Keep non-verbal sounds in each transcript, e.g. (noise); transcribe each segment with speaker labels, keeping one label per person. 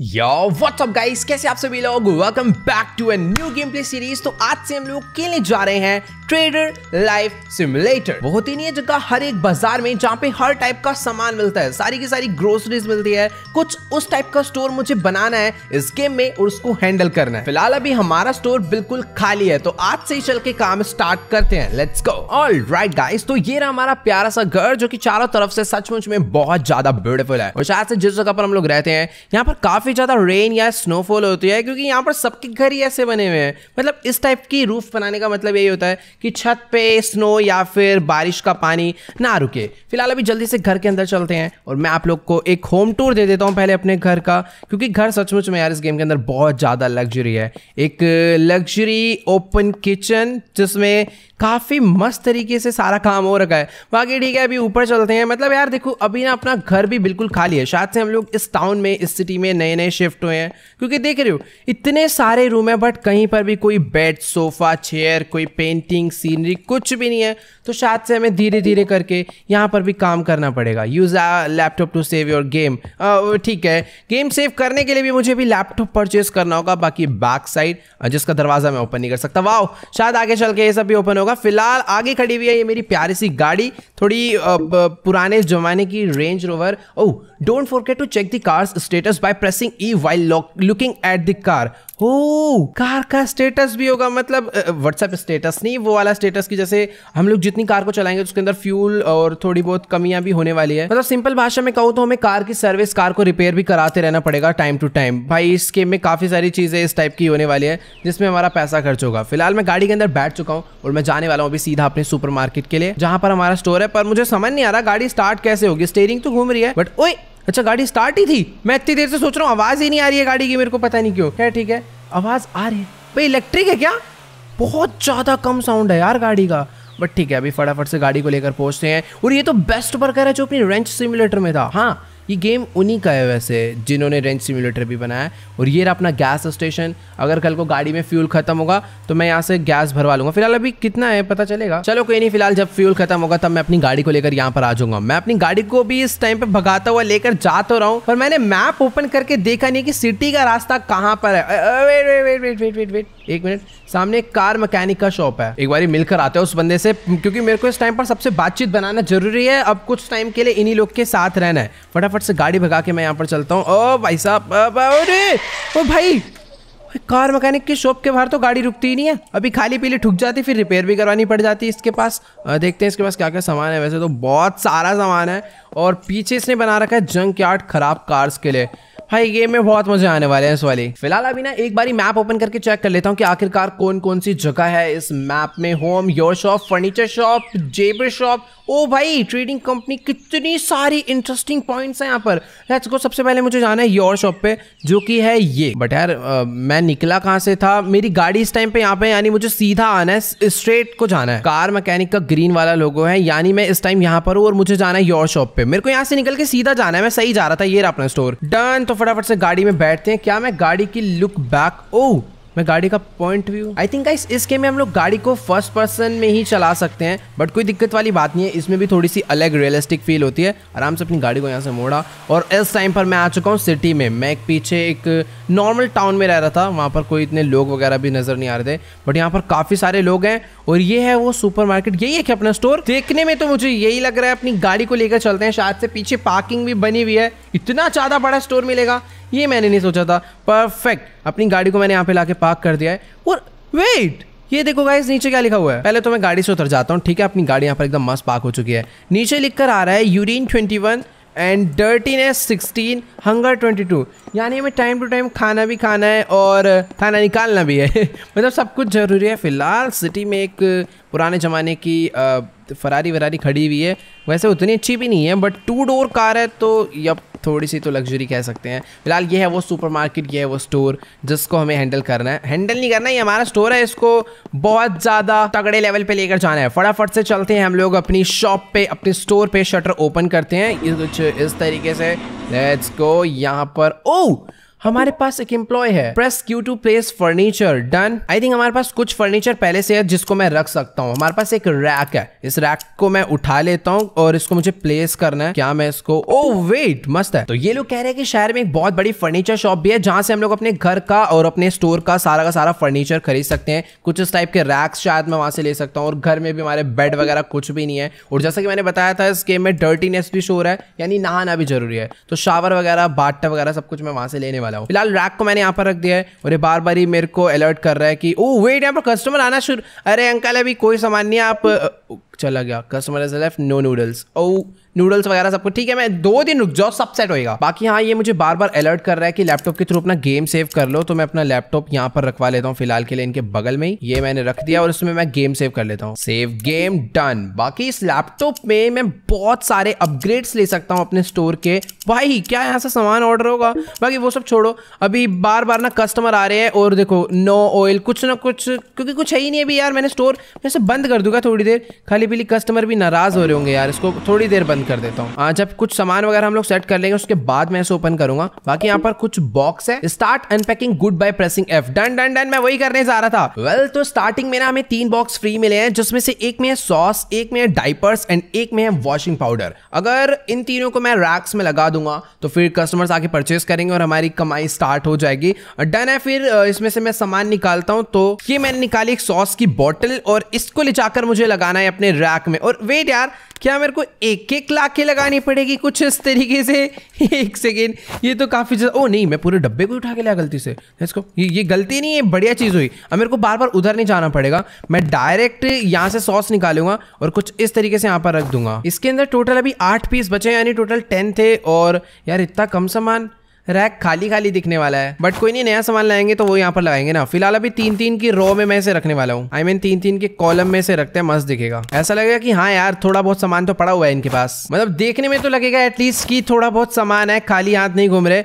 Speaker 1: what's up guys? कैसे आप सभी लोग welcome back to a new game play series तो आज से हम लोग खेलने जा रहे हैं ट्रेडर लाइफ सिमुलेटर वो होती नहीं है जगह हर एक बाजार में जहाँ पे हर टाइप का सामान मिलता है सारी की सारी ग्रोसरीज मिलती है कुछ उस टाइप का स्टोर मुझे बनाना है इस गेम में और उसको हैंडल करना है फिलहाल अभी हमारा स्टोर बिल्कुल खाली है तो आज से ही चल के काम स्टार्ट करते हैं let's go all right guys तो ये रहा हमारा प्यारा सा घर जो की चारों तरफ से सचमुच में बहुत ज्यादा ब्यूटीफुल है और शायद से जिस जगह पर हम लोग रहते हैं यहाँ पर काफी काफ़ी ज़्यादा रेन या स्नोफॉल होती है क्योंकि यहाँ पर सबके घर ही ऐसे बने हुए हैं मतलब इस टाइप की रूफ बनाने का मतलब यही होता है कि छत पे स्नो या फिर बारिश का पानी ना रुके फिलहाल अभी जल्दी से घर के अंदर चलते हैं और मैं आप लोग को एक होम टूर दे देता हूँ पहले अपने घर का क्योंकि घर सचमुच में यार इस गेम के अंदर बहुत ज़्यादा लग्जरी है एक लग्जरी ओपन किचन जिसमें काफ़ी मस्त तरीके से सारा काम हो रखा है बाकी ठीक है अभी ऊपर चलते हैं मतलब यार देखो अभी ना अपना घर भी बिल्कुल खाली है शायद से हम लोग इस टाउन में इस सिटी में नए नए नए शिफ्ट हुए हैं क्योंकि देख रहे हो इतने सारे रूम हैं बट कहीं पर भी कोई बेड सोफ़ा चेयर कोई पेंटिंग सीनरी कुछ भी नहीं है तो शायद से हमें धीरे धीरे करके यहाँ पर भी काम करना पड़ेगा use a laptop to save your game ठीक है गेम सेव करने के लिए भी मुझे भी लैपटॉप परचेज करना होगा बाकी बैक साइड जिसका दरवाज़ा मैं ओपन नहीं कर सकता वाह शायद आगे चल के ये सब भी ओपन होगा फिलहाल आगे खड़ी हुई है ये मेरी प्यारी सी गाड़ी थोड़ी पुराने ज़माने की range rover oh don't forget to check the car's status by pressing E while looking at the car हो कार का स्टेटस भी होगा मतलब व्हाट्सएप स्टेटस नहीं वो वाला स्टेटस की जैसे हम लोग जितनी कार को चलाएंगे उसके अंदर फ्यूल और थोड़ी बहुत कमियां भी होने वाली है मतलब सिंपल भाषा में कहूँ तो हमें कार की सर्विस कार को रिपेयर भी कराते रहना पड़ेगा टाइम टू टाइम भाई इस स्कीम में काफ़ी सारी चीज़ें इस टाइप की होने वाली है जिसमें हमारा पैसा खर्च होगा फिलहाल मैं गाड़ी के अंदर बैठ चुका हूँ और मैं जाने वाला हूँ अभी सीधा अपने सुपर के लिए जहाँ पर हमारा स्टोर है पर मुझे समझ नहीं आ रहा गाड़ी स्टार्ट कैसे होगी स्टेयरिंग तो घूम रही है बट ओए अच्छा गाड़ी स्टार्ट ही थी मैं इतनी देर से सोच रहा हूँ आवाज़ ही नहीं आ रही है गाड़ी की मेरे को पता नहीं क्यों क्या ठीक है आवाज़ आ रही है भाई इलेक्ट्रिक है क्या बहुत ज़्यादा कम साउंड है यार गाड़ी का बट ठीक है अभी फटाफट से गाड़ी को लेकर पहुंचते हैं और ये तो बेस्ट वर्कर है जो अपनी रेंच सिमुलेटर में था हाँ ये गेम उन्हीं का है वैसे जिन्होंने रेंज सिम्युलेटर भी बनाया है और ये रहा अपना गैस स्टेशन अगर कल को गाड़ी में फ्यूल खत्म होगा तो मैं यहाँ से गैस भरवा लूंगा फिलहाल अभी कितना है पता चलेगा चलो कोई नहीं फिलहाल जब फ्यूल खत्म होगा तब मैं अपनी गाड़ी को लेकर यहाँ पर आ जाऊंगा मैं अपनी गाड़ी को भी इस टाइम पे भगाता हुआ लेकर जा तो रहा हूँ पर मैंने मैप ओपन करके देखा नहीं की सिटी का रास्ता कहाँ पर है wait wait wait wait wait wait एक मिनट सामने एक कार मैकेनिक का शॉप है एक बार मिलकर आते हैं उस बंदे से क्योंकि मेरे को इस टाइम पर सबसे बातचीत बनाना जरूरी है अब कुछ टाइम के लिए इन्हीं लोग के साथ रहना है फटाफट से गाड़ी भगा के मैं यहाँ पर चलता हूँ ओ भाई साहब अरे ओ भाई कार मैकेनिक की शॉप के बाहर तो गाड़ी रुकती ही नहीं है अभी खाली पीली ठुक जाती फिर रिपेयर भी करवानी पड़ जाती है इसके पास देखते हैं इसके पास क्या क्या सामान है वैसे तो बहुत सारा सामान है और पीछे इसने बना रखा है जंक यार्ड खराब कार्स के लिए भाई गेम में बहुत मजे आने वाले हैं इस वाले फिलहाल अभी ना एक बारी मैप ओपन करके चेक कर लेता हूँ कि आखिरकार कौन कौन सी जगह है इस मैप में home your shop furniture shop जेबर शॉप ओ भाई ट्रेडिंग कंपनी कितनी सारी इंटरेस्टिंग पॉइंट्स हैं यहाँ पर लेट्स गो सबसे पहले मुझे जाना है योर शॉप पे जो कि है ये बट यार आ, मैं निकला कहाँ से था मेरी गाड़ी इस टाइम पे यहाँ पे यानी मुझे सीधा आना है स्ट्रेट को जाना है कार मैकेनिक का ग्रीन वाला लोगो है यानी मैं इस टाइम यहाँ पर हूँ और मुझे जाना है योर शॉप पे मेरे को यहाँ से निकल के सीधा जाना है मैं सही जा रहा था ये अपना स्टोर डन तो फटाफट से गाड़ी में बैठते हैं क्या मैं गाड़ी की लुक बैक ओ मैं गाड़ी का point view I think guys इस गेम में हम लोग गाड़ी को फर्स्ट पर्सन में ही चला सकते हैं बट कोई दिक्कत वाली बात नहीं है इसमें भी थोड़ी सी अलग रियलिस्टिक फील होती है आराम से अपनी गाड़ी को यहाँ से मोड़ा और इस टाइम पर मैं आ चुका हूँ सिटी में मैं एक पीछे एक नॉर्मल टाउन में रह रहा था वहाँ पर कोई इतने लोग वगैरह भी नज़र नहीं आ रहे थे बट यहाँ पर काफ़ी सारे लोग हैं और ये है वो सुपर मार्केट यही है कि अपना स्टोर देखने में तो मुझे यही लग रहा है अपनी गाड़ी को लेकर चलते हैं शायद से पीछे पार्किंग भी बनी हुई है इतना ज़्यादा बड़ा स्टोर मिलेगा ये मैंने नहीं सोचा था परफेक्ट अपनी गाड़ी को मैंने यहाँ पे ला पार्क कर दिया है और वेट ये देखो गाइस नीचे क्या लिखा हुआ है पहले तो मैं गाड़ी से उतर जाता हूँ ठीक है अपनी गाड़ी यहाँ पर एकदम मस्त पार्क हो चुकी है नीचे लिख कर आ रहा है urine twenty one and dirtiness sixteen hunger twenty two यानी हमें टाइम टू टाइम खाना भी खाना है और खाना निकालना भी है (laughs) मतलब सब कुछ ज़रूरी है फ़िलहाल सिटी में एक पुराने ज़माने की फरारी वरारी खड़ी हुई है वैसे उतनी अच्छी भी नहीं है बट टू डोर कार है तो यप थोड़ी सी तो लग्जरी कह सकते हैं फिलहाल ये है वो सुपर मार्केट ये है वो स्टोर जिसको हमें हैंडल करना है हैंडल नहीं करना ये हमारा स्टोर है इसको बहुत ज़्यादा तगड़े लेवल पे लेकर जाना है फटाफट से चलते हैं हम लोग अपनी शॉप पे अपने स्टोर पे शटर ओपन करते हैं कुछ इस तरीके से लेट्स गो यहाँ पर ओ oh! हमारे पास एक एम्प्लॉय है press Q to place furniture done I think हमारे पास कुछ फर्नीचर पहले से है जिसको मैं रख सकता हूँ हमारे पास एक रैक है इस रैक को मैं उठा लेता हूँ और इसको मुझे प्लेस करना है क्या मैं इसको ओ oh, वेट मस्त है तो ये लोग कह रहे हैं कि शहर में एक बहुत बड़ी फर्नीचर शॉप भी है जहाँ से हम लोग अपने घर का और अपने स्टोर का सारा का सारा फर्नीचर खरीद सकते हैं कुछ इस टाइप के रैक्स शायद मैं वहां से ले सकता हूँ और घर में भी हमारे बेड वगैरह कुछ भी नहीं है और जैसा कि मैंने बताया था इस गेम में डर्टीनेस भी शोर है यानी नहाना भी जरूरी है तो शावर वगैरह बाटा वगैरह सब कुछ मैं वहां से लेने वाला वाला हूँ फिलहाल रैक को मैंने यहाँ पर रख दिया है और ये बार बार ही मेरे को अलर्ट कर रहा है कि ओ वेट यहाँ पर कस्टमर आना शुरू अरे अंकल अभी कोई सामान नहीं आप चला गया customer is left no noodles oh noodles वगैरह सब कुछ ठीक है मैं दो दिन रुक जाओ सब सेट होएगा बाकी हाँ ये मुझे बार बार अलर्ट कर रहा है कि लैपटॉप के थ्रू अपना गेम सेव कर लो तो मैं अपना लैपटॉप यहाँ पर रखवा लेता हूँ फिलहाल के लिए इनके बगल में ही ये मैंने रख दिया और उसमें मैं गेम सेव कर लेता हूँ सेव गेम डन बाकी इस लैपटॉप में मैं बहुत सारे अपग्रेड्स ले सकता हूँ अपने स्टोर के भाई क्या यहाँ से सामान ऑर्डर होगा बाकी वो सब छोड़ो अभी बार बार ना कस्टमर आ रहे हैं और देखो नो ऑयल कुछ ना कुछ क्योंकि कुछ है ही नहीं अभी यार मैंने स्टोर मैं बंद कर दूंगा थोड़ी देर खाली वाली बिल्ली कस्टमर भी नाराज हो रहे होंगे यार इसको थोड़ी देर बंद कर देता हूँ हाँ, जब कुछ सामान वगैरह हम लोग सेट कर लेंगे उसके बाद मैं इसे ओपन करूंगा बाकी यहाँ पर कुछ बॉक्स है start unpacking good by pressing F done done done मैं वही करने जा रहा था वेल तो स्टार्टिंग में ना हमें तीन बॉक्स फ्री मिले हैं जिसमें से एक में है सॉस एक में है डाइपर्स एंड एक में है वॉशिंग पाउडर अगर इन तीनों को मैं रैक्स में लगा दूंगा तो फिर कस्टमर्स आके परचेस करेंगे और हमारी कमाई स्टार्ट हो जाएगी डन है फिर इसमें से मैं सामान निकालता हूँ तो ये मैंने निकाली एक सॉस की बॉटल और इसको ले जाकर मुझे लगाना है अपने रैक में और वेट यार क्या मेरे को एक एक लाख की लगानी पड़ेगी कुछ इस तरीके से (laughs) एक सेकेंड ये तो काफ़ी ज़्यादा ओ नहीं मैं पूरे डब्बे को उठा के लिया गलती से इसको ये ये गलती नहीं है बढ़िया चीज़ हुई अब मेरे को बार बार उधर नहीं जाना पड़ेगा मैं डायरेक्ट यहाँ से सॉस निकालूंगा और कुछ इस तरीके से यहाँ पर रख दूंगा इसके अंदर टोटल अभी आठ पीस बचे यानी टोटल टेन थे और यार इतना कम सामान रैक खाली खाली दिखने वाला है बट कोई नहीं नया सामान लाएंगे तो वो यहाँ पर लगाएंगे ना फिलहाल अभी तीन तीन की रो में मैं इसे रखने वाला हूँ आई मीन तीन तीन के कॉलम में से रखते हैं मस्त दिखेगा ऐसा लगेगा कि हाँ यार थोड़ा बहुत सामान तो पड़ा हुआ है इनके पास मतलब देखने में तो लगेगा एटलीस्ट की थोड़ा बहुत सामान है खाली हाथ नहीं घूम रहे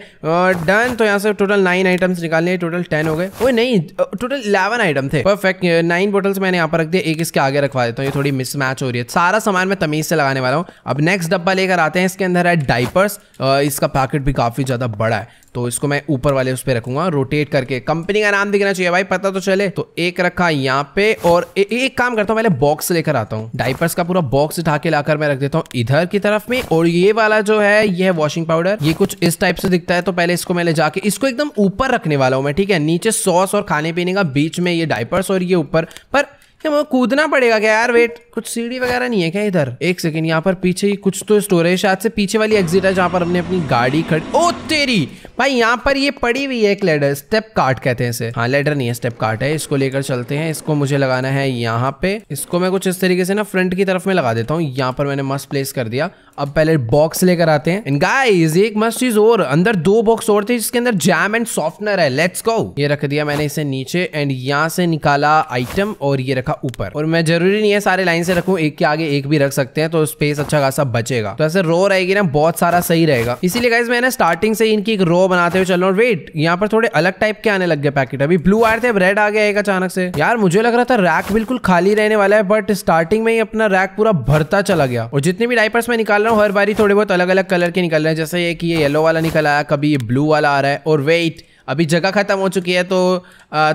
Speaker 1: डन तो यहाँ से टोटल नाइन आइटम्स निकालने टोटल टेन हो गए वो नहीं टोटल इलेवन आइटम थे परफेक्ट नाइन बोटल्स मैंने यहाँ पर रख दिया एक इसके आगे रखवा देता हूँ ये थोड़ी मिसमैच हो रही है सारा सामान मैं तमीज से लगाने वाला हूँ अब नेक्स्ट डब्बा लेकर आते हैं इसके अंदर है डाइपर्स इसका पैकेट भी काफी ज्यादा बड़ा बड़ा है तो इसको मैं ऊपर वाले उस पर रखूंगा रोटेट करके कंपनी का नाम दिखना चाहिए भाई पता तो चले तो एक रखा यहाँ पे और ए, एक काम करता हूँ पहले बॉक्स लेकर आता हूँ डाइपर्स का पूरा बॉक्स उठा के लाकर मैं रख देता हूँ इधर की तरफ में और ये वाला जो है ये है वॉशिंग पाउडर ये कुछ इस टाइप से दिखता है तो पहले इसको मैं ले जाके इसको एकदम ऊपर रखने वाला हूँ मैं ठीक है नीचे सॉस और खाने पीने का बीच में ये डाइपर्स और ये ऊपर पर क्या मुझे कूदना पड़ेगा क्या यार वेट कुछ सीढ़ी वगैरह नहीं है क्या इधर एक सेकेंड यहाँ पर पीछे ही कुछ तो स्टोरेज शायद से पीछे वाली एग्जिट है जहाँ पर हमने अपनी गाड़ी खड़ी ओ तेरी भाई यहाँ पर ये पड़ी हुई है एक लेडर स्टेप कार्ट कहते हैं इसे हाँ लेडर नहीं है स्टेप कार्ट है इसको लेकर चलते हैं इसको मुझे लगाना है यहाँ पे इसको मैं कुछ इस तरीके से ना फ्रंट की तरफ में लगा देता हूँ यहाँ पर मैंने मस्त प्लेस कर दिया अब पहले बॉक्स लेकर आते हैं गाइस एक मस्त चीज और अंदर दो बॉक्स और थे जिसके अंदर जैम एंड सॉफ्टनर है लेट्स गो ये रख दिया मैंने इसे नीचे एंड यहाँ से निकाला आइटम और ये रखा ऊपर और मैं जरूरी नहीं है सारे लाइन से रखू एक के आगे एक भी रख सकते हैं तो स्पेस अच्छा खासा बचेगा तो ऐसे रो रहेगी ना बहुत सारा सही रहेगा इसीलिए गाइज मैंने स्टार्टिंग से इनकी एक रो बनाते हुए चल रहा हूँ वेट यहाँ पर थोड़े अलग टाइप के आने लग गए पैकेट अभी ब्लू आए थे रेड आ गया एक अचानक से यार मुझे लग रहा था रैक बिल्कुल खाली रहने वाला है बट स्टार्टिंग में ही अपना रैक पूरा भरता चला गया और जितने भी डाइपर्स मैं निकाल रहा हूँ हर बारी थोड़े बहुत अलग अलग कलर के निकल रहे हैं जैसे ये येलो वाला निकल आया कभी ये ब्लू वाला आ रहा है और वेट अभी जगह खत्म हो चुकी है तो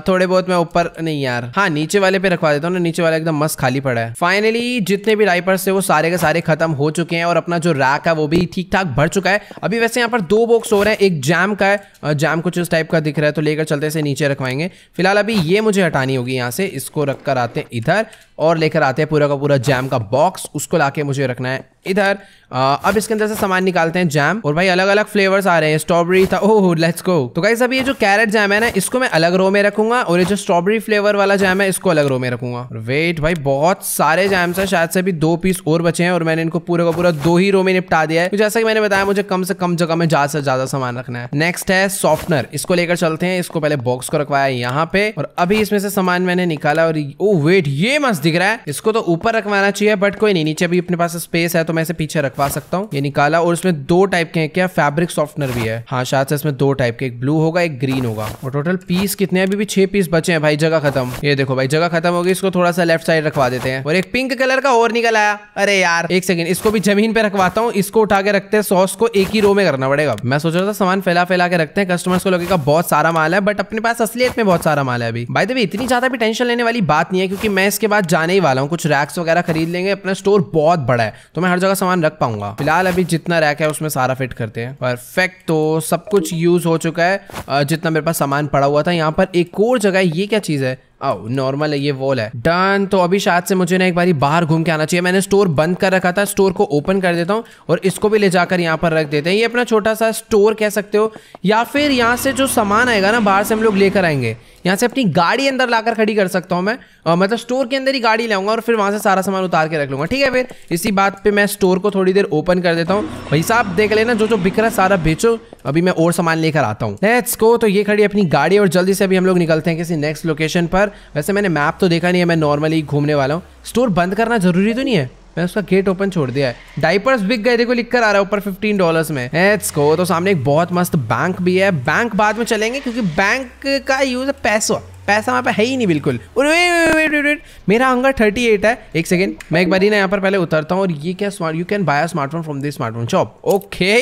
Speaker 1: थोड़े बहुत मैं ऊपर नहीं यार हाँ नीचे वाले पे रखवा देता हूँ ना नीचे वाला एकदम मस्त खाली पड़ा है फाइनली जितने भी राइपर्स थे वो सारे के सारे खत्म हो चुके हैं और अपना जो रैक है वो भी ठीक ठाक भर चुका है अभी वैसे यहाँ पर दो बॉक्स हो रहे हैं एक जैम का है जैम कुछ उस टाइप का दिख रहा है तो लेकर चलते से नीचे रखवाएंगे फिलहाल अभी ये मुझे हटानी होगी यहाँ से इसको रख कर आते हैं इधर और लेकर आते हैं पूरा का पूरा जैम का बॉक्स उसको लाके मुझे रखना है इधर आ, अब इसके अंदर से सामान निकालते हैं जैम और भाई अलग अलग फ्लेवर्स आ रहे हैं स्ट्रॉबेरी था ओह लेट्स गो तो गाइस अभी ये जो कैरेट जैम है ना इसको मैं अलग रो में रखूंगा और ये जो स्ट्रॉबेरी फ्लेवर वाला जैम है इसको अलग रो में रखूंगा वेट भाई बहुत सारे जैम्स है शायद से अभी दो पीस और बचे हैं और मैंने इनको पूरा का पूरा दो ही रो में निपटा दिया है तो जैसा कि मैंने बताया मुझे कम से कम जगह में ज्यादा से ज्यादा सामान रखना है नेक्स्ट है सॉफ्टनर इसको लेकर चलते हैं इसको पहले बॉक्स को रखवाया यहाँ पे और अभी इसमें से सामान मैंने निकाला और ओ वेट ये मस्त दिख रहा है इसको तो ऊपर रखवाना चाहिए बट कोई नहीं नीचे भी अपने पास स्पेस है तो मैं इसे पीछे रखवा सकता हूँ ये निकाला और इसमें दो टाइप के हैं क्या फैब्रिक सॉफ्टनर भी है हाँ शायद से इसमें दो टाइप के एक ब्लू होगा एक ग्रीन होगा और टोटल पीस कितने अभी भी छह पीस बचे हैं भाई जगह खत्म ये देखो भाई जगह खत्म होगी इसको थोड़ा सा लेफ्ट साइड रखवा देते हैं और एक पिंक कलर का और निकल आया अरे यार एक सेकंड इसको भी जमीन पे रखवाता हूँ इसको उठा के रखते हैं सॉस को एक ही रो में करना पड़ेगा मैं सोच रहा था सामान फैला फैला के रखते हैं कस्टमर्स को लगेगा बहुत सारा माल है बट अपने पास असलियत में बहुत सारा माल है अभी भाई देवी इतनी ज्यादा भी टेंशन लेने वाली बात नहीं है क्योंकि मैं इसके बाद जाने ही वाला हूँ कुछ रैक्स वगैरह खरीद लेंगे अपना स्टोर बहुत बड़ा है तो मैं हर जगह सामान रख पाऊंगा फिलहाल अभी जितना रैक है उसमें सारा फिट करते हैं परफेक्ट तो सब कुछ यूज़ हो चुका है जितना मेरे पास सामान पड़ा हुआ था यहाँ पर एक और जगह ये क्या चीज़ है आओ oh, नॉर्मल है ये वॉल है डन तो अभी शायद से मुझे ना एक बारी बाहर घूम के आना चाहिए मैंने स्टोर बंद कर रखा था स्टोर को ओपन कर देता हूँ और इसको भी ले जाकर यहाँ पर रख देते हैं ये अपना छोटा सा स्टोर कह सकते हो या फिर यहाँ से जो सामान आएगा ना बाहर से हम लोग लेकर आएंगे यहाँ से अपनी गाड़ी अंदर लाकर खड़ी कर सकता हूँ मैं आ, मतलब स्टोर के अंदर ही गाड़ी लाऊंगा और फिर वहाँ से सारा सामान उतार के रख लूँगा ठीक है फिर इसी बात पर मैं स्टोर को थोड़ी देर ओपन कर देता हूँ भाई साहब देख लेना जो जो बिक रहा सारा बेचो अभी मैं और सामान लेकर आता हूँ लेट्स को तो ये खड़ी अपनी गाड़ी और जल्दी से अभी हम लोग निकलते हैं किसी नेक्स्ट लोकेशन पर पर वैसे मैंने मैप तो देखा नहीं है मैं नॉर्मली घूमने वाला हूँ स्टोर बंद करना जरूरी तो नहीं है मैं उसका गेट ओपन छोड़ दिया है डाइपर्स बिक गए देखो लिखकर आ रहा है ऊपर फिफ्टीन डॉलर्स में एट्स को तो सामने एक बहुत मस्त बैंक भी है बैंक बाद में चलेंगे क्योंकि बैंक का यूज है पैसा पैसा वहाँ पे है ही नहीं बिल्कुल वेट वेट वेट वेट मेरा हंगर 38 है एक सेकेंड मैं एक बार ही ना यहाँ पर पहले उतरता हूँ और ये क्या smart you can buy smartphone from this smartphone shop okay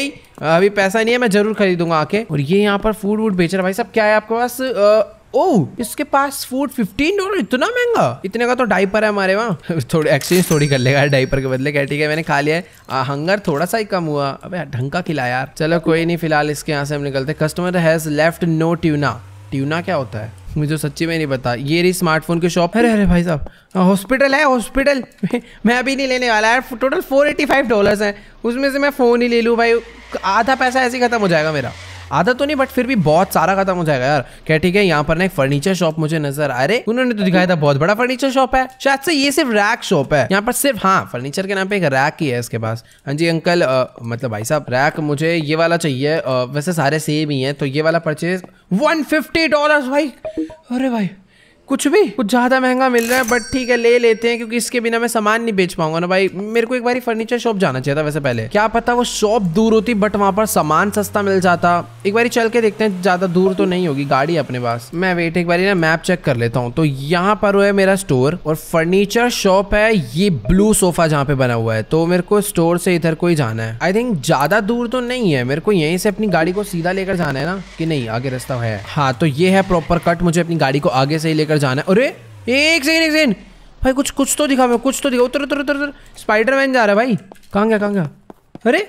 Speaker 1: अभी पैसा नहीं है मैं जरूर खरीदूंगा आके और ये यहाँ पर फूड वूड बेच रहा है भाई सब क्या है आपके पास ओ इसके पास फूड फिफ्टीन डॉलर इतना महंगा इतने का तो डाइपर है हमारे वहाँ (laughs) थोड़ी एक्सचेंज थोड़ी कर लेगा डाइपर के बदले क्या ठीक है मैंने खा लिया है हंगर थोड़ा सा ही कम हुआ अबे ढंग का खिला यार चलो कोई नहीं फिलहाल इसके यहाँ से हम निकलते customer has left no tuna tuna क्या होता है मुझे तो सच्ची में नहीं पता ये रही स्मार्टफोन की शॉप है अरे अरे भाई साहब हॉस्पिटल है हॉस्पिटल (laughs) मैं अभी नहीं लेने वाला यार total four eighty five dollar है उसमें से मैं फ़ोन ही ले लूँ भाई आधा पैसा ऐसे ही ख़त्म हो जाएगा मेरा आधा तो नहीं बट फिर भी बहुत सारा खत्म हो जाएगा यार क्या ठीक है यहाँ पर ना एक फर्नीचर शॉप मुझे नजर आ रहे उन्होंने तो दिखाया था बहुत बड़ा फर्नीचर शॉप है शायद से ये सिर्फ रैक शॉप है यहाँ पर सिर्फ हाँ फर्नीचर के नाम पे एक रैक ही है इसके पास हाँ जी अंकल मतलब भाई साहब रैक मुझे ये वाला चाहिए वैसे सारे सेम ही है तो ये वाला परचेज वन फिफ्टी डॉलर भाई अरे भाई कुछ भी कुछ ज़्यादा महंगा मिल रहा है बट ठीक है ले लेते हैं क्योंकि इसके बिना मैं सामान नहीं बेच पाऊंगा ना भाई मेरे को एक बार फर्नीचर शॉप जाना चाहिए था वैसे पहले क्या पता वो शॉप दूर होती बट वहाँ पर सामान सस्ता मिल जाता एक बार चल के देखते हैं ज़्यादा दूर तो नहीं होगी गाड़ी अपने पास मैं वेट एक बार ना मैप चेक कर लेता हूँ तो यहाँ पर है मेरा स्टोर और फर्नीचर शॉप है ये ब्लू सोफा जहाँ पे बना हुआ है तो मेरे को स्टोर से इधर को जाना है आई थिंक ज़्यादा दूर तो नहीं है मेरे को यहीं से अपनी गाड़ी को सीधा लेकर जाना है ना कि नहीं आगे रास्ता है हाँ तो ये है प्रॉपर कट मुझे अपनी गाड़ी को आगे से ही लेकर लेकर जाना है अरे एक सेकेंड एक सेकेंड भाई कुछ कुछ तो दिखा मैं कुछ तो दिखा उतर उतर उतर उतर स्पाइडर मैन जा रहा है भाई कहाँ गया कहाँ गया अरे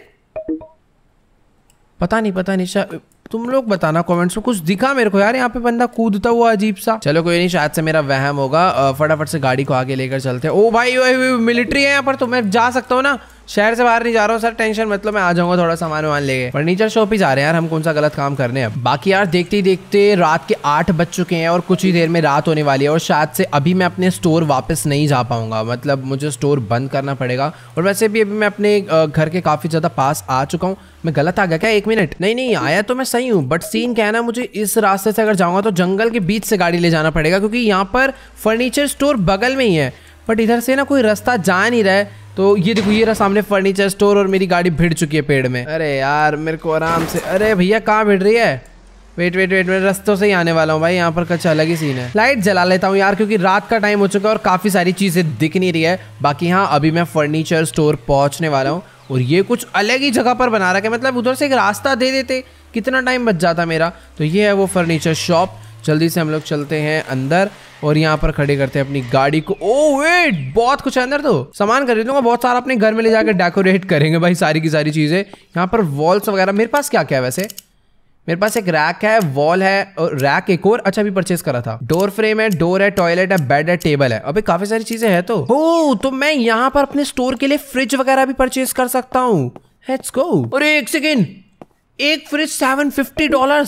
Speaker 1: पता नहीं पता नहीं शायद तुम लोग बताना कमेंट्स में कुछ दिखा मेरे को यार यहाँ पे बंदा कूदता हुआ अजीब सा चलो कोई नहीं शायद से मेरा वहम होगा फटाफट से गाड़ी को आगे लेकर चलते हैं ओ भाई, भाई, भाई, भाई मिलिट्री है यहाँ पर तो मैं जा सकता हूँ ना शहर से बाहर नहीं जा रहा हूँ सर टेंशन मतलब मैं आ जाऊंगा थोड़ा सामान वामान लेके फर्नीचर शॉप ही जा रहे हैं यार हम कौन सा गलत काम करने हैं बाकी यार देखते ही देखते रात के आठ बज चुके हैं और कुछ ही देर में रात होने वाली है और शायद से अभी मैं अपने स्टोर वापस नहीं जा पाऊंगा मतलब मुझे स्टोर बंद करना पड़ेगा और वैसे भी अभी मैं अपने घर के काफ़ी ज़्यादा पास आ चुका हूँ मैं गलत आ गया क्या एक मिनट नहीं नहीं आया तो मैं सही हूँ बट सीन क्या है ना मुझे इस रास्ते से अगर जाऊँगा तो जंगल के बीच से गाड़ी ले जाना पड़ेगा क्योंकि यहाँ पर फर्नीचर स्टोर बगल में ही है बट इधर से ना कोई रास्ता जा नहीं रहा है तो ये देखो ये रहा सामने फर्नीचर स्टोर और मेरी गाड़ी भिड़ चुकी है पेड़ में अरे यार मेरे को आराम से अरे भैया कहाँ भिड़ रही है वेट वेट वेट मैं रस्तों से ही आने वाला हूँ भाई यहाँ पर कुछ अलग ही सीन है लाइट जला लेता हूँ यार क्योंकि रात का टाइम हो चुका है और काफ़ी सारी चीज़ें दिख नहीं रही है बाकी हाँ अभी मैं फर्नीचर स्टोर पहुंचने वाला हूँ और ये कुछ अलग ही जगह पर बना रखा है मतलब उधर से एक रास्ता दे देते कितना टाइम बच जाता मेरा तो ये है वो फर्नीचर शॉप जल्दी से हम लोग चलते हैं अंदर और यहाँ पर खड़े करते हैं अपनी गाड़ी को ओ oh, वेट बहुत कुछ है अंदर तो सामान खरीदूंगा बहुत सारा अपने घर में ले जाकर डेकोरेट करेंगे भाई सारी की सारी चीज़ें यहाँ पर वॉल्स वगैरह मेरे पास क्या क्या है वैसे मेरे पास एक रैक है वॉल है और रैक एक और अच्छा भी परचेस करा था डोर फ्रेम है डोर है टॉयलेट है बेड है टेबल है अभी काफी सारी चीजें हैं तो हो oh, तो मैं यहाँ पर अपने स्टोर के लिए फ्रिज वगैरह भी परचेस कर सकता हूँ एक सेकेंड एक फ्रिज सेवन फिफ्टी डॉलर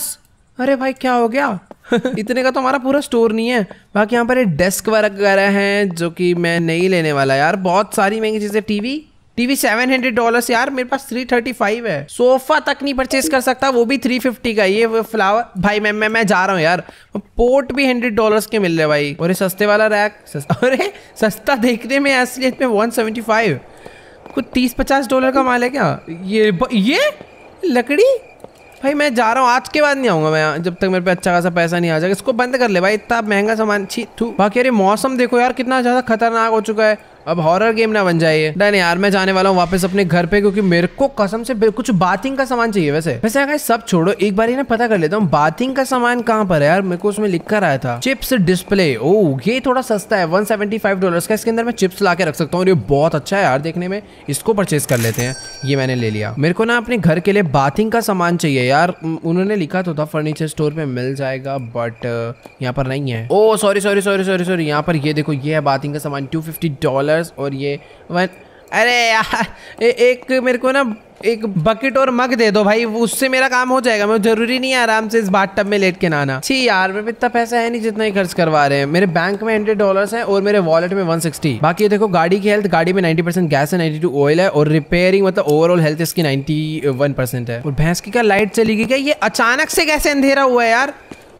Speaker 1: अरे भाई क्या हो गया (laughs) इतने का तो हमारा पूरा स्टोर नहीं है बाकी यहाँ पर डेस्क वगैरह है जो कि मैं नहीं लेने वाला यार बहुत सारी महंगी चीज़ें TV TV seven hundred dollar यार मेरे पास थ्री थर्टी फाइव है सोफा तक नहीं परचेज कर सकता वो भी थ्री फिफ्टी का ये फ्लावर भाई मैं मैं मैं जा रहा हूँ यार पोर्ट भी हंड्रेड डॉलर के मिल रहे भाई और सस्ते वाला रैक (laughs) अरे सस्ता देखने में असलियत में वन सेवेंटी फाइव कुछ तीस पचास डॉलर का माल है क्या ये ये लकड़ी भाई मैं जा रहा हूँ आज के बाद नहीं आऊंगा मैं जब तक मेरे पे अच्छा खासा पैसा नहीं आ जाएगा इसको बंद कर ले भाई इतना महंगा सामान छी थू बाकी अरे मौसम देखो यार कितना ज़्यादा खतरनाक हो चुका है अब हॉरर गेम ना बन जाए डन यार मैं जाने वाला हूँ वापस अपने घर पे क्योंकि मेरे को कसम से कुछ बाथिंग का सामान चाहिए वैसे वैसे अगर सब छोड़ो एक बार ही ना पता कर लेता हूँ बाथिंग का सामान कहाँ पर है यार मेरे को उसमें लिख कर आया था चिप्स डिस्प्ले ओ ये थोड़ा सस्ता है वन डॉलर का इसके अंदर मैं चिप्स ला के रख सकता हूँ ये बहुत अच्छा है यार देखने में इसको परचेज कर लेते हैं ये मैंने ले लिया मेरे को ना अपने घर के लिए बाथिंग का सामान चाहिए यार उन्होंने लिखा तो था फर्नीचर स्टोर में मिल जाएगा बट यहाँ पर नहीं है oh sorry sorry sorry sorry sorry यहाँ पर ये देखो ये है बाथिंग का सामान टू डॉलर डॉलर्स और ये वन अरे यार ए, एक मेरे को ना एक बकेट और मग दे दो भाई उससे मेरा काम हो जाएगा मैं जरूरी नहीं है आराम से इस बाथ टब में लेट के नाना छी यार मेरे इतना पैसा है नहीं जितना ही खर्च करवा रहे हैं मेरे बैंक में हंड्रेड डॉलर्स हैं और मेरे वॉलेट में वन सिक्सटी बाकी ये देखो गाड़ी की हेल्थ गाड़ी में नाइन्टी गैस है नाइन्टी ऑयल है और रिपेयरिंग मतलब ओवरऑल हेल्थ इसकी नाइन्टी है और भैंस की क्या लाइट चली गई क्या ये अचानक से कैसे अंधेरा हुआ है यार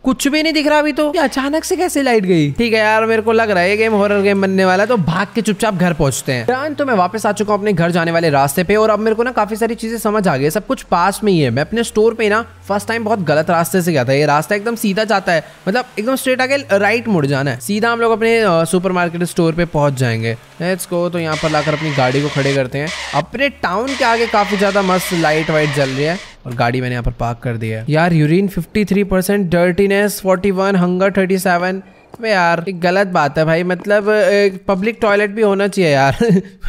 Speaker 1: कुछ भी नहीं दिख रहा अभी तो अचानक से कैसे लाइट गई ठीक है यार मेरे को लग रहा है गेम हॉरर गेम बनने वाला तो भाग के चुपचाप घर पहुंचते हैं डन तो मैं वापस आ चुका हूँ अपने घर जाने वाले रास्ते पे और अब मेरे को ना काफी सारी चीजें समझ आ गई सब कुछ पास में ही है मैं अपने स्टोर पे ना फर्स्ट टाइम बहुत गलत रास्ते से गया था ये रास्ता एकदम सीधा जाता है मतलब एकदम स्ट्रेट आगे राइट मुड़ जाना है सीधा हम लोग अपने सुपर मार्केट स्टोर पे पहुंच जाएंगे लेट्स तो यहाँ पर लाकर अपनी गाड़ी को खड़े करते हैं अपने टाउन के आगे काफी ज्यादा मस्त लाइट वाइट जल रही है और गाड़ी मैंने यहाँ पर पार्क कर दिया है यार यूरिन 53 परसेंट डर्टीनेस 41 हंगर 37 वे यार एक गलत बात है भाई मतलब एक पब्लिक टॉयलेट भी होना चाहिए यार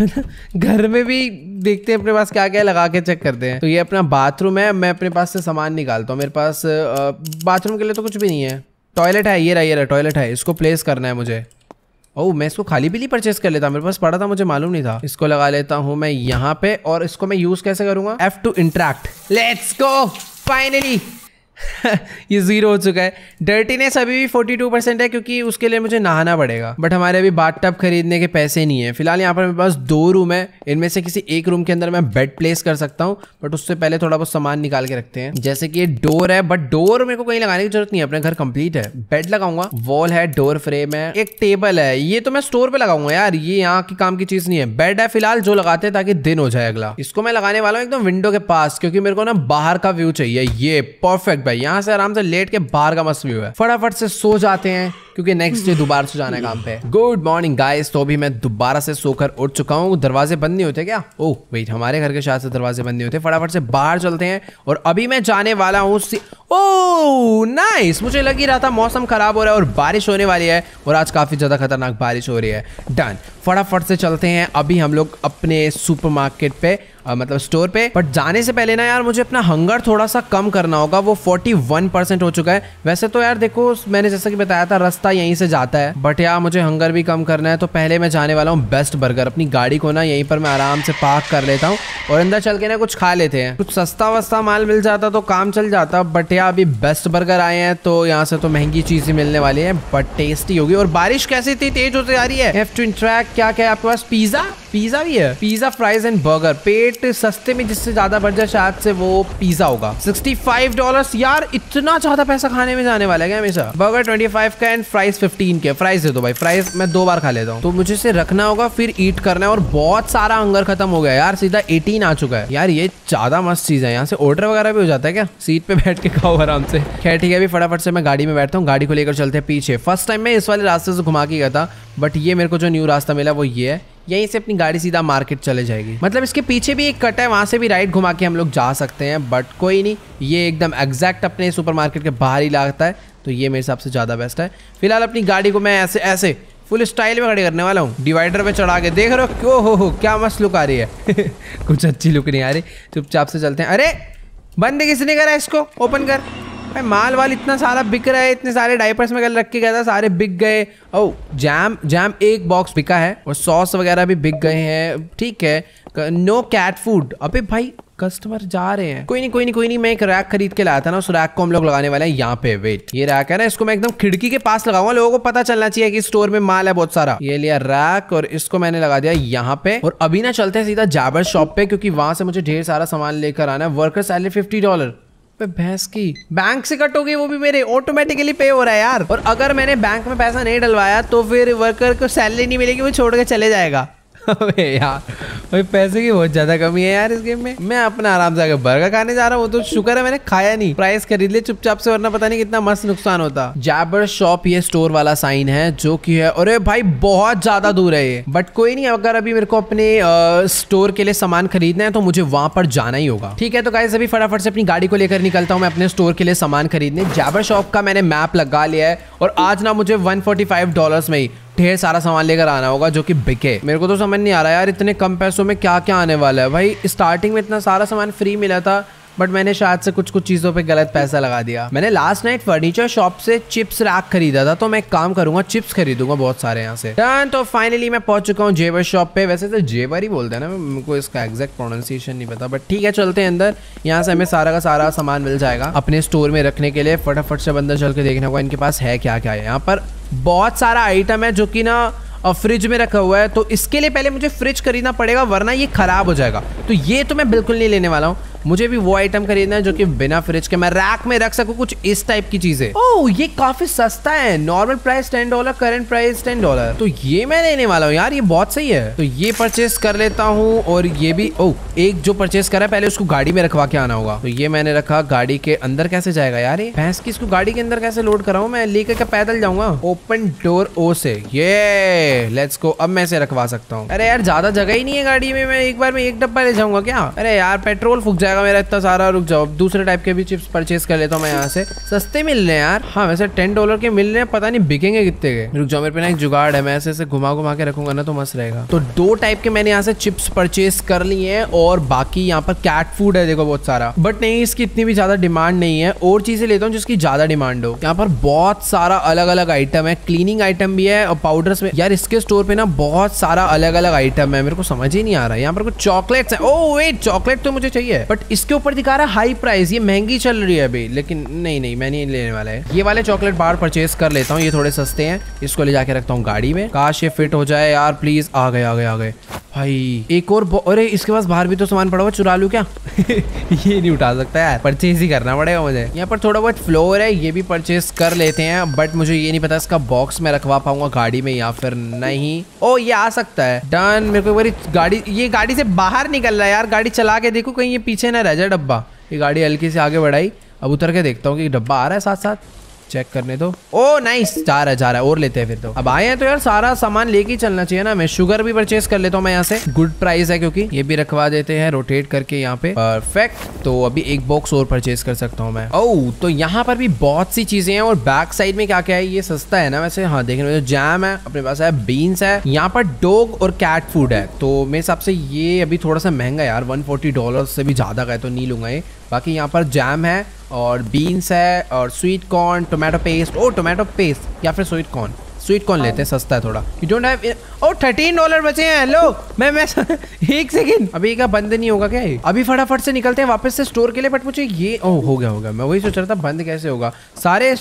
Speaker 1: (laughs) घर में भी देखते हैं अपने पास क्या क्या लगा के चेक करते हैं तो ये अपना बाथरूम है मैं अपने पास से सामान निकालता हूँ मेरे पास बाथरूम के लिए तो कुछ भी नहीं है टॉयलेट है ये रहा ये रहा टॉयलेट है इसको प्लेस करना है मुझे ओ मैं इसको खाली नहीं परचेस कर लेता मेरे पास पड़ा था मुझे मालूम नहीं था इसको लगा लेता हूँ मैं यहाँ पे और इसको मैं यूज कैसे करूंगा F to interact let's go finally (laughs) ये जीरो हो चुका है डर्टीनेस अभी भी 42 परसेंट है क्योंकि उसके लिए मुझे नहाना पड़ेगा बट हमारे अभी बाट टब खरीदने के पैसे नहीं है फिलहाल यहाँ पर मेरे पास दो रूम है इनमें से किसी एक रूम के अंदर मैं बेड प्लेस कर सकता हूँ बट उससे पहले थोड़ा बहुत सामान निकाल के रखते हैं जैसे कि ये डोर है बट डोर मेरे को कहीं लगाने की जरूरत नहीं है अपने घर कंप्लीट है बेड लगाऊंगा वॉल है डोर फ्रेम है एक टेबल है ये तो मैं स्टोर पे लगाऊंगा यार ये यहाँ की काम की चीज नहीं है बेड है फिलहाल जो लगाते हैं ताकि दिन हो जाए अगला इसको मैं लगाने वाला हूँ एकदम विंडो के पास क्योंकि मेरे को ना बाहर का व्यू चाहिए ये परफेक्ट भाई यहाँ से आराम से लेट के बाहर का मस्त व्यू है फटाफट से सो जाते हैं क्योंकि नेक्स्ट डे दोबारा से जाने काम पे गुड मॉर्निंग गाइस तो अभी मैं दोबारा से सोकर उठ चुका हूँ दरवाजे बंद नहीं होते क्या ओह oh, वेट हमारे घर के शायद से दरवाजे बंद नहीं होते फटाफट से बाहर चलते हैं और अभी मैं जाने वाला हूँ ओ नाइस oh, मुझे लग ही रहा था मौसम खराब हो रहा है और बारिश होने वाली है और आज काफ़ी ज़्यादा खतरनाक बारिश हो रही है डन फटाफट से चलते हैं अभी हम लोग अपने सुपर पे मतलब स्टोर पे बट जाने से पहले ना यार मुझे अपना हंगर थोड़ा सा कम करना होगा वो 41 परसेंट हो चुका है वैसे तो यार देखो मैंने जैसा कि बताया था रास्ता यहीं से जाता है बट यार मुझे हंगर भी कम करना है तो पहले मैं जाने वाला हूँ बेस्ट बर्गर अपनी गाड़ी को ना यहीं पर मैं आराम से पार्क कर लेता हूँ और अंदर चल के ना कुछ खा लेते हैं कुछ सस्ता वस्ता माल मिल जाता तो काम चल जाता बट यार अभी बेस्ट बर्गर आए हैं तो यहाँ से तो महंगी चीज़ें मिलने वाली है बट टेस्टी होगी और बारिश कैसे थी तेज होती तो जा रही है क्या क्या आपके पास पिज्ज़ा पिज्जा भी है पिज्जा फ्राइज एंड बर्गर पेट सस्ते में जिससे ज्यादा बढ़ जाए शायद से वो पिज्जा होगा सिक्सटी फाइव डॉलर यार इतना ज्यादा पैसा खाने में जाने वाला है क्या हमेशा बर्गर ट्वेंटी फाइव का एंड फ्राइज फिफ्टीन के फ्राइज दे दो भाई फ्राइज मैं दो बार खा लेता हूँ तो मुझे इसे रखना होगा फिर ईट करना है और बहुत सारा अंगर खत्म हो गया यार सीधा एटीन आ चुका है यार ये ज्यादा मस्त चीज है यहाँ से ऑर्डर वगैरह भी हो जाता है क्या सीट पे बैठ के खाओ आराम से खैर ठीक है अभी फटाफट से मैं गाड़ी में बैठता हूँ गाड़ी को लेकर चलते हैं पीछे फर्स्ट टाइम मैं इस वाले रास्ते से घुमा के गया था बट ये मेरे को जो न्यू रास्ता मिला वो ये है यहीं से अपनी गाड़ी सीधा मार्केट चले जाएगी मतलब इसके पीछे भी एक कट है वहाँ से भी राइट घुमा के हम लोग जा सकते हैं बट कोई नहीं ये एकदम एग्जैक्ट अपने सुपरमार्केट के बाहर ही लगता है तो ये मेरे हिसाब से ज़्यादा बेस्ट है फिलहाल अपनी गाड़ी को मैं ऐसे ऐसे फुल स्टाइल में खड़ी करने वाला हूँ डिवाइडर पे चढ़ा के देख रहे हो क्यों हो हो क्या मस्त लुक आ रही है (laughs) कुछ अच्छी लुक नहीं आ रही चुपचाप से चलते हैं अरे बंद किसने करा इसको ओपन कर भाई माल वाल इतना सारा बिक रहा है इतने सारे डाइपर्स में कल रख के गया था सारे बिक गए ओ जैम जैम एक बॉक्स बिका है और सॉस वगैरह भी बिक गए हैं ठीक है नो कैट फूड अबे भाई कस्टमर जा रहे हैं कोई नहीं कोई नहीं कोई नहीं मैं एक रैक खरीद के लाया था ना उस रैक को हम लोग लगाने वाले हैं यहाँ पे वेट ये रैक है ना इसको मैं एकदम खिड़की के पास लगाऊंगा लोगों को पता चलना चाहिए कि स्टोर में माल है बहुत सारा ये लिया रैक और इसको मैंने लगा दिया यहाँ पे और अभी ना चलते हैं सीधा जाबर शॉप पे क्योंकि वहां से मुझे ढेर सारा सामान लेकर आना है वर्कर सैलरी फिफ्टी डॉलर भैंस की बैंक से कट हो गई वो भी मेरे ऑटोमेटिकली पे हो रहा है यार और अगर मैंने बैंक में पैसा नहीं डलवाया तो फिर वर्कर को सैलरी नहीं मिलेगी वो छोड़ के चले जाएगा अबे यार भाई पैसे की बहुत ज्यादा कमी है यार इस गेम में मैं अपना आराम से आगे बर्गर खाने जा रहा हूँ तो शुक्र है मैंने खाया नहीं प्राइस खरीद लिया चुपचाप से वरना पता नहीं कितना मस्त नुकसान होता जाबर शॉप ये स्टोर वाला साइन है जो की है अरे भाई बहुत ज्यादा दूर है ये बट कोई नहीं अगर अभी मेरे को अपने स्टोर के लिए सामान खरीदना है तो मुझे वहां पर जाना ही होगा ठीक है तो गाइज अभी फटाफट से अपनी गाड़ी को लेकर निकलता हूँ मैं अपने स्टोर के लिए सामान खरीदने जाबर शॉप का मैंने मैप लगा लिया है और आज ना मुझे वन डॉलर्स में ही ढेर सारा सामान लेकर आना होगा जो कि बिके मेरे को तो समझ नहीं आ रहा यार इतने कम पैसों में क्या क्या आने वाला है भाई स्टार्टिंग में इतना सारा सामान फ्री मिला था बट मैंने शायद से कुछ कुछ चीज़ों पे गलत पैसा लगा दिया मैंने लास्ट नाइट फर्नीचर शॉप से चिप्स रैक खरीदा था तो मैं एक काम करूंगा चिप्स खरीदूंगा बहुत सारे यहाँ से टर्न तो फाइनली मैं पहुंच चुका हूँ जेवर शॉप पे वैसे तो जेवर ही बोलते हैं ना मेरे इसका एग्जैक्ट प्रोनाउंसिएशन नहीं पता बट ठीक है चलते हैं अंदर यहाँ से हमें सारा का सारा सामान मिल जाएगा अपने स्टोर में रखने के लिए फटाफट से अंदर चल के देखना होगा इनके पास है क्या क्या है यहाँ पर बहुत सारा आइटम है जो कि ना और फ्रिज में रखा हुआ है तो इसके लिए पहले मुझे फ्रिज खरीदना पड़ेगा वरना ये ख़राब हो जाएगा तो ये तो मैं बिल्कुल नहीं लेने वाला हूँ मुझे भी वो आइटम खरीदना है जो कि बिना फ्रिज के मैं रैक में रख सकूं कुछ इस टाइप की चीजें ओह ये काफी सस्ता है normal price ten dollar current price ten dollar तो ये मैं लेने वाला हूँ यार ये बहुत सही है तो ये परचेस कर लेता हूँ और ये भी ओ एक जो परचेस करा है पहले उसको गाड़ी में रखवा के आना होगा तो ये मैंने रखा गाड़ी के अंदर कैसे जाएगा यार ये भैंस की इसको गाड़ी के अंदर कैसे लोड कराऊँ मैं लेकर के पैदल जाऊंगा ओपन डोर ओ से ये लेट्स को अब मैं इसे रखवा सकता हूँ अरे यार ज्यादा जगह ही नहीं है गाड़ी में मैं एक बार में एक डब्बा ले जाऊंगा क्या अरे यार पेट्रोल फूक जाए जाएगा मेरा इतना सारा रुक जाओ दूसरे टाइप के भी चिप्स परचेज कर लेता हूँ मैं यहाँ से सस्ते मिल रहे हैं यार हाँ वैसे टेन डॉलर के मिल रहे हैं पता नहीं बिकेंगे कितने के रुक जाओ मेरे पे ना एक जुगाड़ है मैं ऐसे ऐसे घुमा घुमा के रखूंगा ना तो मस्त रहेगा तो दो टाइप के मैंने यहाँ से चिप्स परचेज कर लिए हैं और बाकी यहाँ पर कैट फूड है देखो बहुत सारा बट नहीं इसकी इतनी भी ज्यादा डिमांड नहीं है और चीजें लेता हूँ जिसकी ज्यादा डिमांड हो यहाँ पर बहुत सारा अलग अलग आइटम है क्लीनिंग आइटम भी है और पाउडर्स में यार इसके स्टोर पे ना बहुत सारा अलग अलग आइटम है मेरे को समझ ही नहीं आ रहा है यहाँ पर कुछ चॉकलेट्स है ओ वेट चॉकलेट तो मुझे चाहिए बट बट इसके ऊपर दिखा रहा है हाई प्राइस ये महंगी चल रही है अभी लेकिन नहीं नहीं मैं नहीं लेने वाला है ये वाले चॉकलेट बार परचेज कर लेता हूँ ये थोड़े सस्ते हैं इसको ले जाके रखता हूँ गाड़ी में काश ये फिट हो जाए यार प्लीज आ गए आ गए आ गए भाई एक और अरे इसके पास बाहर भी तो सामान पड़ा हुआ चुरा लू क्या (laughs) ये नहीं उठा सकता यार परचेज ही करना पड़ेगा मुझे यहाँ पर थोड़ा बहुत फ्लोर है ये भी परचेज कर लेते हैं बट मुझे ये नहीं पता इसका बॉक्स में रखवा पाऊंगा गाड़ी में या फिर नहीं ओ ये आ सकता है डन मेरे को गाड़ी ये गाड़ी से बाहर निकल रहा है यार गाड़ी चला के देखो कहीं ये पीछे ना रह जाए डब्बा ये गाड़ी हल्की से आगे बढ़ाई अब उतर के देखता हूँ कि डब्बा आ रहा है साथ साथ चेक करने दो ओ नाइस जा रहा है जा रहा है और लेते हैं फिर तो अब आए हैं तो यार सारा सामान लेके चलना चाहिए ना मैं शुगर भी परचेस कर लेता हूँ मैं यहाँ से गुड प्राइस है क्योंकि ये भी रखवा देते हैं रोटेट करके यहाँ पे परफेक्ट तो अभी एक बॉक्स और परचेस कर सकता हूँ मैं ओ तो यहाँ पर भी बहुत सी चीजें हैं और बैक साइड में क्या क्या है ये सस्ता है ना वैसे हाँ देखने रहे तो जैम है अपने पास है बीन्स है यहाँ पर डोग और कैट फूड है तो मेरे हिसाब से ये अभी थोड़ा सा महंगा यार वन डॉलर से भी ज्यादा का है तो नहीं लूंगा ये बाकी यहाँ पर जैम है और बीन्स है और sweet corn tomato paste oh tomato paste या फिर स्वीट कॉर्न स्वीट कॉर्न लेते हैं सस्ता है थोड़ा you don't have oh thirteen dollar बचे हैं हेलो मैं मैं (laughs) एक सेकेंड अभी का बंद नहीं होगा क्या अभी फटाफट से निकलते हैं वापस से स्टोर के लिए बट मुझे ये ओ oh, हो गया होगा मैं वही सोच रहा था बंद कैसे होगा सारे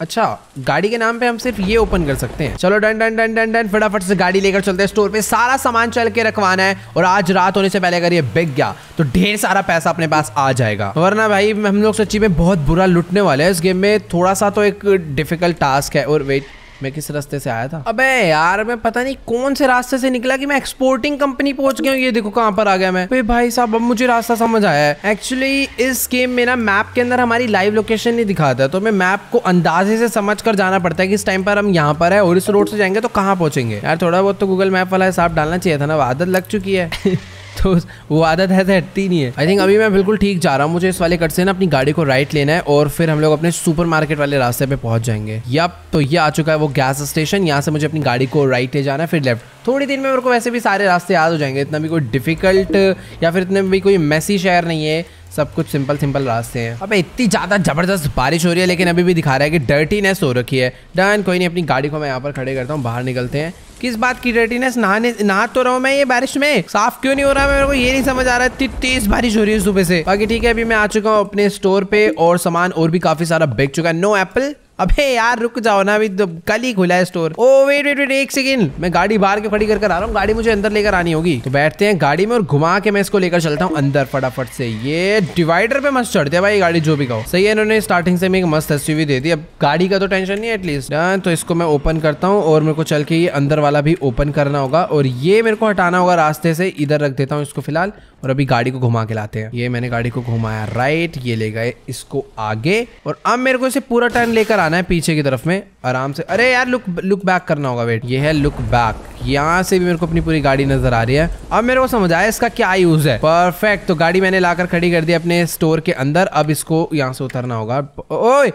Speaker 1: अच्छा गाड़ी के नाम पे हम सिर्फ ये ओपन कर सकते हैं चलो done done done done done फटाफट से गाड़ी लेकर चलते हैं स्टोर पे सारा सामान चल के रखवाना है और आज रात होने से पहले अगर ये बिक गया तो ढेर सारा पैसा अपने पास आ जाएगा वरना भाई हम लोग सच्ची में बहुत बुरा लुटने वाले हैं इस गेम में थोड़ा सा तो एक डिफिकल्ट टास्क है और वेट मैं किस रास्ते से आया था अबे यार मैं पता नहीं कौन से रास्ते से निकला कि मैं एक्सपोर्टिंग कंपनी पहुंच गया ये देखो कहाँ पर आ गया मैं भाई साहब अब मुझे रास्ता समझ आया है एक्चुअली इस गेम में ना मैप के अंदर हमारी लाइव लोकेशन नहीं दिखाता तो मैं मैप को अंदाजे से समझ कर जाना पड़ता है कि इस टाइम पर हम यहाँ पर है और इस रोड से जाएंगे तो कहाँ पहुंचेंगे यार थोड़ा बहुत तो गूगल मैप वाला हिसाब डालना चाहिए था ना आदत लग चुकी है (laughs) तो वो आदत है हटती नहीं है आई थिंक अभी मैं बिल्कुल ठीक जा रहा हूँ मुझे इस वाले कट से ना अपनी गाड़ी को राइट लेना है और फिर हम लोग अपने सुपर मार्केट वाले रास्ते पे पहुंच जाएंगे या तो ये आ चुका है वो गैस स्टेशन यहाँ से मुझे अपनी गाड़ी को राइट ले जाना है फिर लेफ्ट थोड़ी देर में मेरे को वैसे भी सारे रास्ते याद हो जाएंगे इतना भी कोई डिफिकल्ट या फिर इतने भी कोई मैसी शहर नहीं है सब कुछ सिंपल सिंपल रास्ते हैं अब इतनी ज़्यादा ज़बरदस्त बारिश हो रही है लेकिन अभी भी दिखा रहा है कि डर्टीनेस हो रखी है डन कोई नहीं अपनी गाड़ी को मैं यहाँ पर खड़े करता हूँ बाहर निकलते हैं किस बात की डर्टीनेस नहाने नहा तो रहा हूँ मैं ये बारिश में साफ क्यों नहीं हो रहा है मेरे को ये नहीं समझ आ रहा है तेज बारिश हो रही है सुबह से बाकी ठीक है अभी मैं आ चुका हूँ अपने स्टोर पे और सामान और भी काफी सारा बेच चुका है नो एप्पल अबे यार रुक जाओ ना अभी तो कल ही खुला है store oh wait wait wait एक सेकंड मैं गाड़ी बाहर के खड़ी कर कर आ रहा हूँ गाड़ी मुझे अंदर लेकर आनी होगी तो बैठते हैं गाड़ी में और घुमा के मैं इसको लेकर चलता हूँ अंदर फटाफट से ये डिवाइडर पे मस्त चढ़ते हैं भाई गाड़ी जो भी कहो सही है इन्होंने स्टार्टिंग से मैं एक मस्त एस दे दी अब गाड़ी का तो टेंशन नहीं है एटलीस्ट तो इसको मैं ओपन करता हूँ और मेरे को चल के ये अंदर वाला भी ओपन करना होगा और ये मेरे को हटाना होगा रास्ते से इधर रख देता हूँ इसको फिलहाल और अभी गाड़ी को घुमा के लाते हैं ये मैंने गाड़ी को घुमाया राइट ये ले गए इसको आगे और अब मेरे को इसे पूरा टर्न लेकर आना है पीछे की तरफ में आराम से अरे यार लुक लुक बैक करना होगा वेट ये है लुक बैक यहाँ से भी मेरे को अपनी पूरी गाड़ी नजर आ रही है अब मेरे को समझ आया इसका क्या यूज है परफेक्ट तो गाड़ी मैंने लाकर खड़ी कर दी अपने स्टोर के अंदर अब इसको यहाँ से उतरना होगा ओए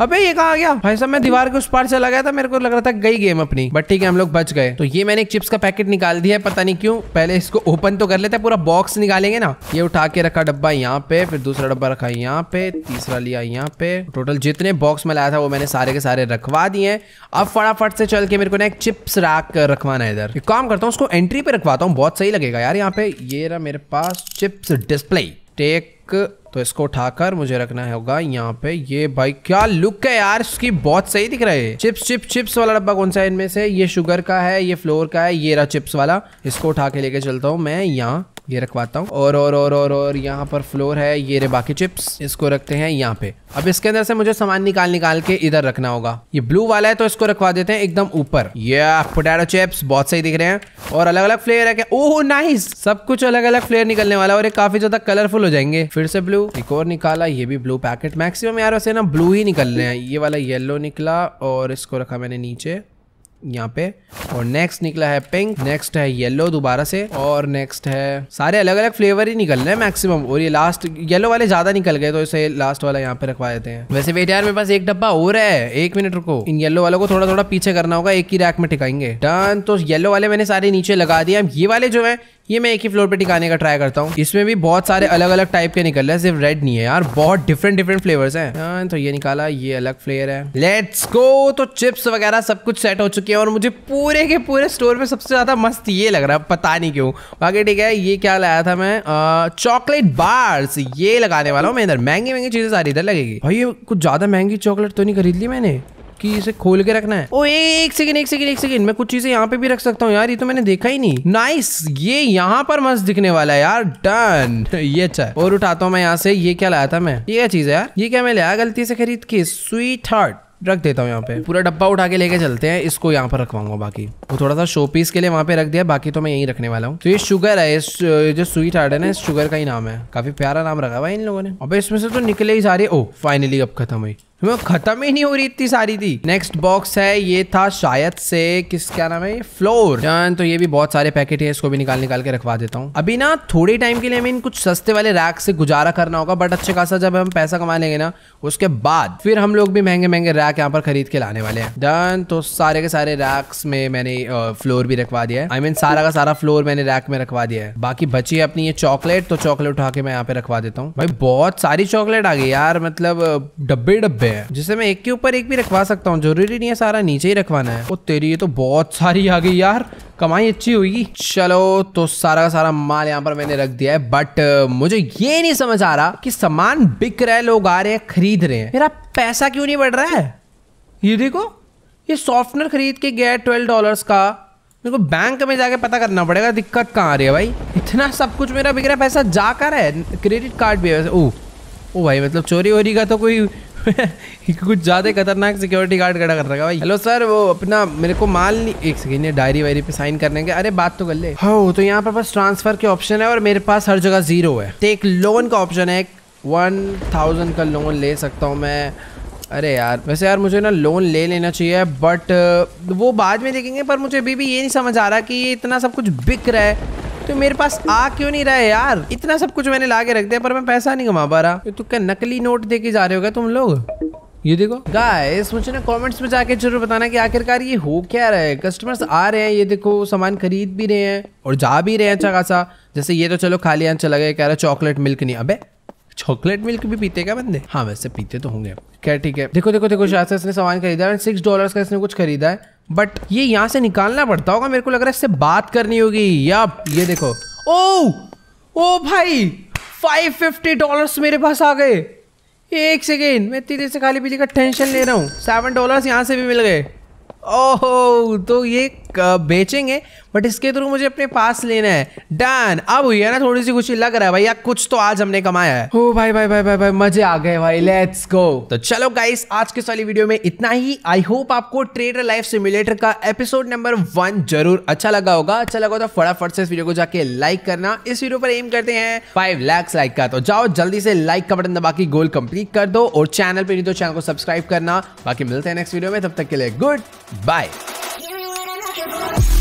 Speaker 1: अबे ये कहा गया भाई साहब मैं दीवार के उस पार चला गया था मेरे को लग रहा था गई गेम अपनी बट ठीक है हम लोग बच गए तो ये मैंने एक चिप्स का पैकेट निकाल दिया है पता नहीं क्यों पहले इसको ओपन तो कर लेते हैं पूरा बॉक्स निकालेंगे ना ये उठा के रखा डब्बा यहाँ पे फिर दूसरा डब्बा रखा यहाँ पे तीसरा लिया यहाँ पे टोटल जितने बॉक्स में लाया था वो मैंने सारे के सारे रखवा दिए अब फटाफट से चल के मेरे को ना एक चिप्स रख रखवाना है इधर एक काम करता हूँ उसको एंट्री पे रखवाता हूँ बहुत सही लगेगा यार यहाँ पे ये रहा मेरे पास चिप्स डिस्प्ले टेक तो इसको उठाकर मुझे रखना होगा यहाँ पे ये भाई क्या लुक है यार इसकी बहुत सही दिख रहा है चिप्स चिप्स चिप्स वाला डब्बा कौन सा है इनमें से ये शुगर का है ये फ्लोर का है ये रहा चिप्स वाला इसको उठा के लेके चलता हूँ मैं यहाँ ये रखवाता हूँ और और और और और यहाँ पर फ्लोर है ये रे बाकी चिप्स इसको रखते हैं यहाँ पे अब इसके अंदर से मुझे सामान निकाल निकाल के इधर रखना होगा ये ब्लू वाला है तो इसको रखवा देते हैं एकदम ऊपर ये पोटैटो चिप्स बहुत सही दिख रहे हैं और अलग अलग फ्लेयर है क्या ओह नाइस सब कुछ अलग अलग फ्लेयर निकलने वाला और ये काफी ज्यादा कलरफुल हो जाएंगे फिर से ब्लू एक और निकाला ये भी ब्लू पैकेट मैक्सिमम यार वैसे ना ब्लू ही निकल रहे हैं ये वाला येलो निकला और इसको रखा मैंने नीचे यहाँ पे और नेक्स्ट निकला है पिंक नेक्स्ट है येलो दोबारा से और नेक्स्ट है सारे अलग अलग फ्लेवर ही निकल रहे हैं मैक्सिमम और ये लास्ट येलो वाले ज्यादा निकल गए तो इसे लास्ट वाला यहाँ पे रखवा देते हैं वैसे वेट यार मेरे पास एक डब्बा हो रहा है एक मिनट रुको इन येलो वालों को थोड़ा थोड़ा पीछे करना होगा एक ही रैक में टिकाएंगे डन तो येलो वाले मैंने सारे नीचे लगा दिए अब ये वाले जो है ये मैं एक ही फ्लोर पर टिकाने का ट्राई करता हूँ इसमें भी बहुत सारे अलग अलग टाइप के निकल रहे हैं सिर्फ रेड नहीं है यार बहुत डिफरेंट डिफरेंट फ्लेवर्स हैं हाँ, तो ये निकाला ये अलग फ्लेवर है लेट्स गो तो चिप्स वगैरह सब कुछ सेट हो चुके हैं और मुझे पूरे के पूरे स्टोर में सबसे ज़्यादा मस्त ये लग रहा है पता नहीं क्यों बाकी ठीक है ये क्या लाया था मैं चॉकलेट बार्स ये लगाने वाला हूँ मैं इधर महंगी महंगी चीज़ें सारी इधर लगेगी भाई ये कुछ ज़्यादा महंगी चॉकलेट तो नहीं खरीद ली मैंने कि इसे खोल के रखना है ओ एक सेकंड एक सेकंड एक सेकंड मैं कुछ चीजें यहाँ पे भी रख सकता हूँ यार ये तो मैंने देखा ही नहीं नाइस ये यहाँ पर मस्त दिखने वाला है यार डन (laughs) ये अच्छा और उठाता हूँ मैं यहाँ से ये क्या लाया था मैं ये क्या चीज है यार ये क्या मैं लिया गलती से खरीद के स्वीट हार्ट रख देता हूँ यहाँ पे पूरा डब्बा उठा के लेके चलते हैं इसको यहाँ पर रखवाऊंगा बाकी वो थोड़ा सा शो पीस के लिए वहाँ पे रख दिया बाकी तो मैं यहीं रखने वाला हूँ तो ये शुगर है इस जो स्वीट हार्ट है ना इस शुगर का ही नाम है काफी प्यारा नाम रखा हुआ इन लोगों ने अब इसमें से तो निकले ही सारे ओ फाइनली अब खत्म हुई खत्म ही नहीं हो रही इतनी सारी थी नेक्स्ट बॉक्स है ये था शायद से किस क्या नाम है फ्लोर डन तो ये भी बहुत सारे पैकेट है इसको भी निकाल निकाल के रखवा देता हूँ अभी ना थोड़े टाइम के लिए हमें इन कुछ सस्ते वाले रैक से गुजारा करना होगा बट अच्छे खासा जब हम पैसा कमा लेंगे ना उसके बाद फिर हम लोग भी महंगे महंगे रैक यहाँ पर खरीद के लाने वाले हैं डन तो सारे के सारे रैक्स में मैंने फ्लोर भी रखवा दिया है आई I मीन mean, सारा का सारा फ्लोर मैंने रैक में रखवा दिया है बाकी बची है अपनी ये चॉकलेट तो चॉकलेट उठा के मैं यहाँ पे रखवा देता हूँ भाई बहुत सारी चॉकलेट आ गई यार मतलब डब्बे डब्बे पे है जिसे मैं एक के ऊपर एक भी रखवा सकता हूँ जरूरी नहीं है सारा नीचे ही रखवाना है वो तेरी ये तो बहुत सारी आ गई यार कमाई अच्छी होगी चलो तो सारा का सारा माल यहाँ पर मैंने रख दिया है बट मुझे ये नहीं समझ आ रहा कि सामान बिक रहे लोग आ रहे हैं खरीद रहे हैं मेरा पैसा क्यों नहीं बढ़ रहा है ये देखो ये सॉफ्टवेयर खरीद के गया ट्वेल्व डॉलर्स का मेरे को बैंक में जाके पता करना पड़ेगा दिक्कत कहाँ आ रही है भाई इतना सब कुछ मेरा बिक रहा है पैसा जा है क्रेडिट कार्ड भी है वैसे ओ ओ भाई मतलब चोरी वोरी का तो कोई (laughs) कुछ ज़्यादा खतरनाक सिक्योरिटी गार्ड खड़ा कर रखा भाई हेलो सर वो अपना मेरे को माल नहीं एक सेकेंड ये डायरी वायरी पे साइन करने के अरे बात तो कर ले हाँ तो यहाँ पर बस ट्रांसफर के ऑप्शन है और मेरे पास हर जगह जीरो है तो एक लोन का ऑप्शन है वन थाउजेंड का लोन ले सकता हूँ मैं अरे यार वैसे यार मुझे ना लोन ले लेना चाहिए बट वो बाद में देखेंगे पर मुझे अभी भी ये नहीं समझ आ रहा कि ये इतना सब कुछ बिक रहा है तू मेरे पास आ क्यों नहीं रहा है यार इतना सब कुछ मैंने ला के रख दिया पर मैं पैसा नहीं कमा पा रहा तू क्या नकली नोट दे के जा रहे हो तुम लोग ये देखो गाइस मुझे ना कमेंट्स में जाके जरूर बताना कि आखिरकार ये हो क्या रहा है कस्टमर्स आ रहे हैं ये देखो सामान खरीद भी रहे हैं और जा भी रहे हैं अच्छा खासा जैसे ये तो चलो खाली यहाँ चला गया कह रहा चॉकलेट मिल्क नहीं अबे चॉकलेट मिल्क भी पीते क्या बंदे हाँ वैसे पीते तो होंगे क्या ठीक है देखो देखो देखो शायद इसने सामान खरीदा है सिक्स डॉलर का इसने कुछ खरीदा है बट ये यहाँ से निकालना पड़ता होगा मेरे को लग रहा है इससे बात करनी होगी या ये देखो ओ ओ भाई 550 डॉलर्स मेरे पास आ गए एक सेकेंड मैं इतनी देर से खाली बिजली का टेंशन ले रहा हूँ सेवन डॉलर्स यहाँ से भी मिल गए ओहो तो ये बेचेंगे बट इसके थ्रू मुझे अपने पास लेना है डन अब हुई है ना थोड़ी सी खुशी लग रहा है भैया कुछ तो आज हमने कमाया है ओ भाई भाई भाई भाई भाई मजे आ गए भाई लेट्स गो तो चलो गाइस आज के वाली वीडियो में इतना ही आई होप आपको ट्रेडर लाइफ सिम्युलेटर का एपिसोड नंबर वन जरूर अच्छा लगा होगा अच्छा लगा तो फटाफट से इस वीडियो को जाके लाइक करना इस वीडियो पर एम करते हैं फाइव लैक्स लाइक का तो जाओ जल्दी से लाइक का बटन दबा के गोल कंप्लीट कर दो और चैनल पर नहीं तो चैनल को सब्सक्राइब करना बाकी मिलते हैं नेक्स्ट वीडियो में तब तक के लिए गुड बाय Thank you.